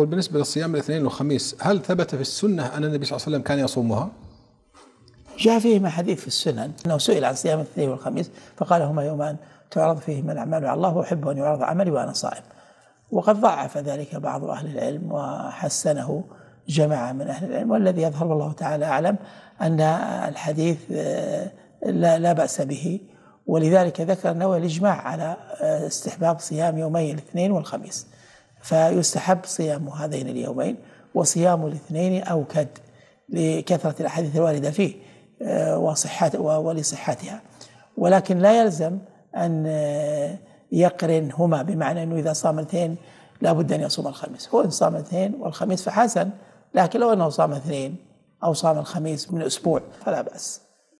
قل بالنسبة للصيام الاثنين والخميس هل ثبت في السنة أن النبي صلى الله عليه وسلم كان يصومها؟ جاء فيهما حديث في السنن أنه سئل عن صيام الاثنين والخميس فقال هما يومان تعرض فيهما الأعمال على الله وأحب أن يعرض عملي وأنا صائم وقد ضعف ذلك بعض أهل العلم وحسنه جماعة من أهل العلم والذي يظهر والله تعالى أعلم أن الحديث آه، لا, لا بأس به ولذلك ذكر النووي الإجماع على آه، استحباب صيام يومي الاثنين والخميس فيستحب صيام هذين اليومين وصيام الاثنين أوكد لكثرة الأحاديث الواردة فيه آه، وصحات ولصحتها ولكن لا يلزم أن آه، يقرنهما بمعنى أنه إذا صام اثنين لابد أن يصوم الخميس هو إن صام اثنين والخميس فحسن لكن لو أنه صام اثنين أو صام الخميس من أسبوع فلا بأس